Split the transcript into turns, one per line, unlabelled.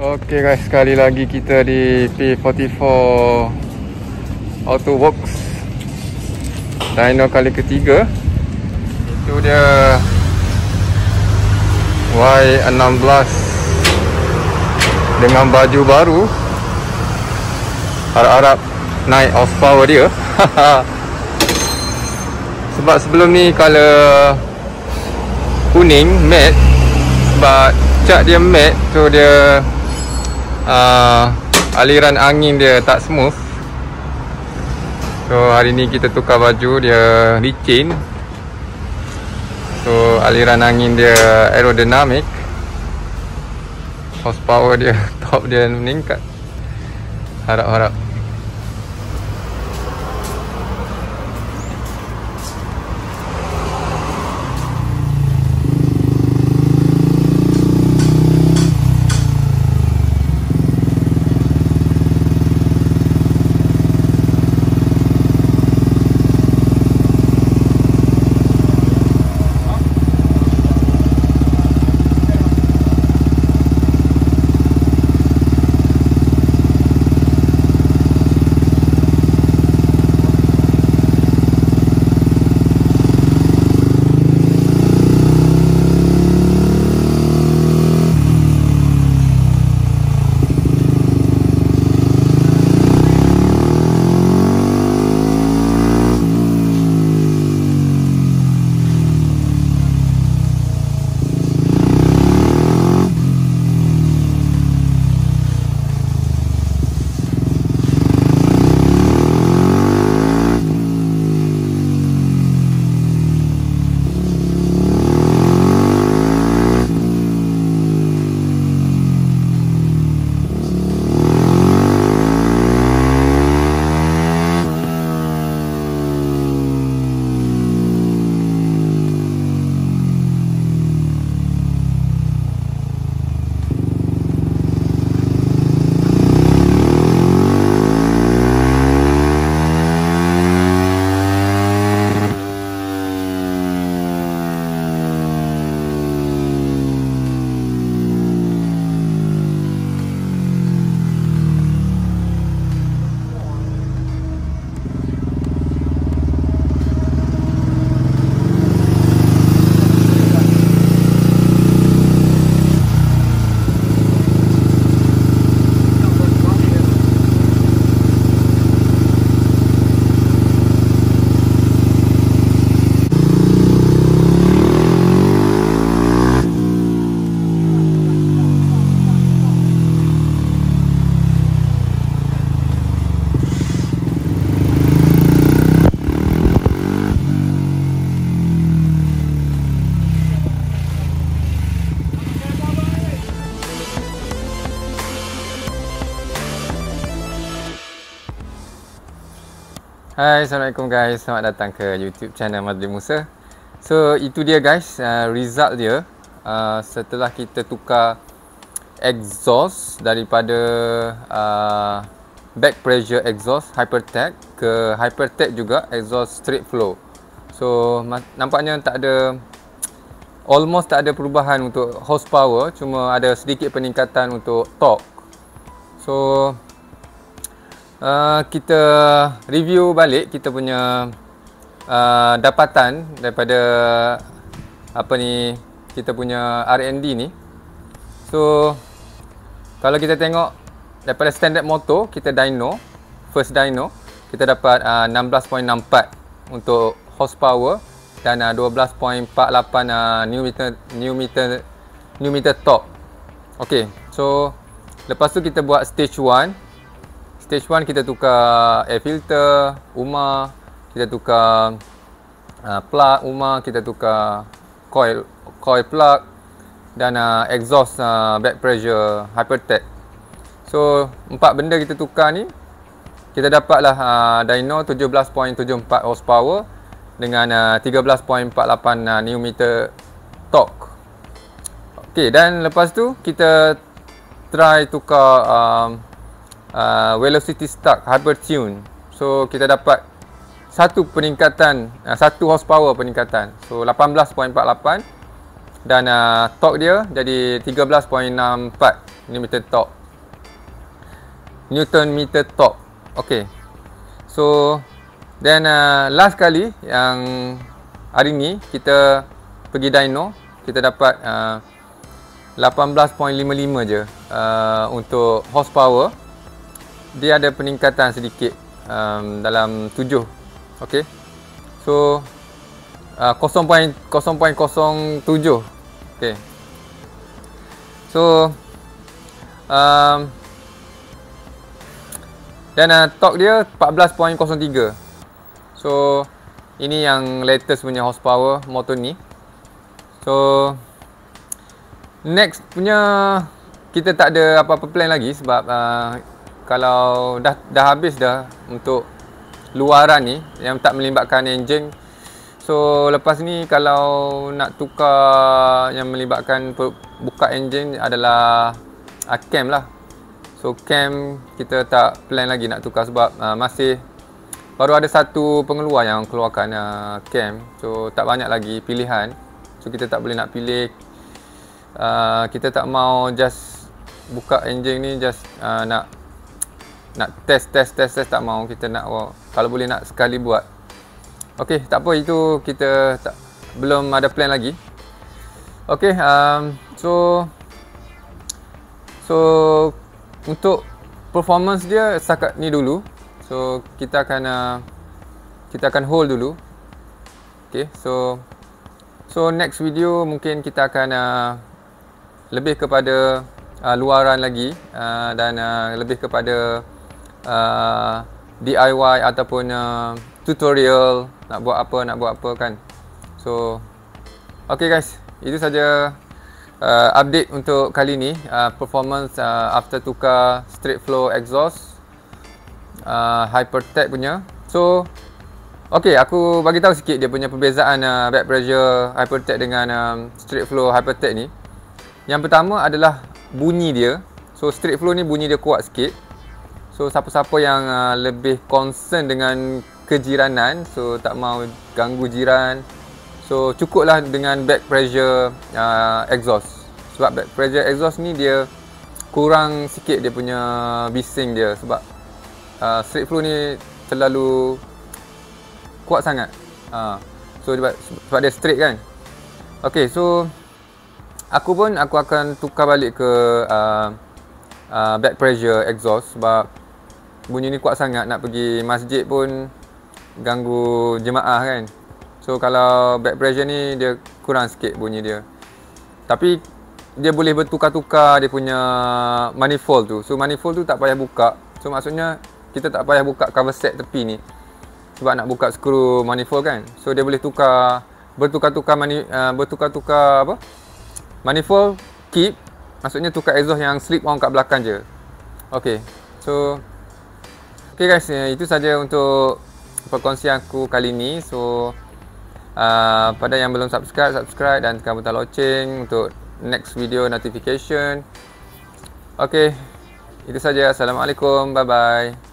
Okay guys, sekali lagi kita di P44 Auto Works, Dino kali ketiga Itu dia Y16 Dengan baju baru Harap-harap naik off power dia Sebab sebelum ni kalau kuning, matte Sebab cat dia matte, so dia uh, aliran angin dia tak smooth so hari ni kita tukar baju dia licin so aliran angin dia aerodynamic horsepower dia top dia meningkat harap-harap Hai Assalamualaikum guys Selamat datang ke YouTube channel Mazli Musa So itu dia guys uh, Result dia uh, Setelah kita tukar Exhaust Daripada uh, Back pressure exhaust Hypertech Ke hypertech juga Exhaust straight flow So nampaknya tak ada Almost tak ada perubahan untuk horsepower Cuma ada sedikit peningkatan untuk torque So So uh, kita review balik kita punya uh, dapatan daripada apa ni kita punya R&D ni so kalau kita tengok daripada standard motor kita dyno first dyno kita dapat uh, 16.64 untuk horsepower dan uh, 12.48 uh, new meter new meter new meter top okey so lepas tu kita buat stage 1 stage 1 kita tukar air filter uma, kita tukar uh, plug uma, kita tukar coil coil plug dan uh, exhaust uh, back pressure hypertech so empat benda kita tukar ni kita dapatlah uh, dyno 17.74 horsepower dengan uh, 13.48 uh, Nm torque ok dan lepas tu kita try tukar uh, uh, velocity Stuck, hyper tune so kita dapat satu peningkatan uh, satu horsepower peningkatan so 18.48 dan uh, torque dia jadi 13.64 meter torque Newton meter torque ok so then uh, last kali yang hari ni kita pergi dyno kita dapat uh, 18.55 je uh, untuk horsepower dia ada peningkatan sedikit um, dalam 7 okey so uh, 0.0.07 okey so um, dan uh, torque dia 14.03 so ini yang latest punya horsepower motor ni so next punya kita tak ada apa-apa plan lagi sebab uh, kalau dah dah habis dah untuk luaran ni yang tak melibatkan enjin so lepas ni kalau nak tukar yang melibatkan buka enjin adalah uh, cam lah so cam kita tak plan lagi nak tukar sebab uh, masih baru ada satu pengeluar yang keluarkan uh, ah, cam so tak banyak lagi pilihan so kita tak boleh nak pilih uh, kita tak mau just buka enjin ni just uh, nak nak test test test test tak mau kita nak oh, kalau boleh nak sekali buat okey tak apa itu kita tak belum ada plan lagi okey um, so so untuk performance dia setakat ni dulu so kita akan uh, kita akan hold dulu okey so so next video mungkin kita akan uh, lebih kepada uh, luaran lagi uh, dan uh, lebih kepada Uh, DIY ataupun uh, tutorial nak buat apa nak buat apa kan so okay guys itu saja uh, update untuk kali ni uh, performance uh, after tukar straight flow exhaust uh, hypertech punya so Okey, aku bagi tahu sikit dia punya perbezaan uh, back pressure hypertech dengan um, straight flow hypertech ni. Yang pertama adalah bunyi dia. So straight flow ni bunyi dia kuat sikit. So siapa-siapa yang uh, lebih concern dengan kejiranan So tak mau ganggu jiran So cukuplah dengan back pressure uh, exhaust Sebab back pressure exhaust ni dia kurang sikit dia punya bising dia Sebab uh, straight flow ni terlalu kuat sangat uh, So sebab dia straight kan Okay so aku pun aku akan tukar balik ke uh, uh, back pressure exhaust Sebab bunyi ni kuat sangat nak pergi masjid pun ganggu jemaah kan so kalau back pressure ni dia kurang sikit bunyi dia tapi dia boleh bertukar-tukar dia punya manifold tu so manifold tu tak payah buka so maksudnya kita tak payah buka cover set tepi ni sebab nak buka skru manifold kan so dia boleh tukar bertukar-tukar mani, uh, bertukar-tukar apa manifold keep maksudnya tukar exhaust yang slip on kat belakang je Okay, so Okay guys, eh, itu saja untuk perkongsian aku kali ni. So Uh, pada yang belum subscribe, subscribe dan tekan butang loceng untuk next video notification. Okay, itu saja. Assalamualaikum. Bye-bye.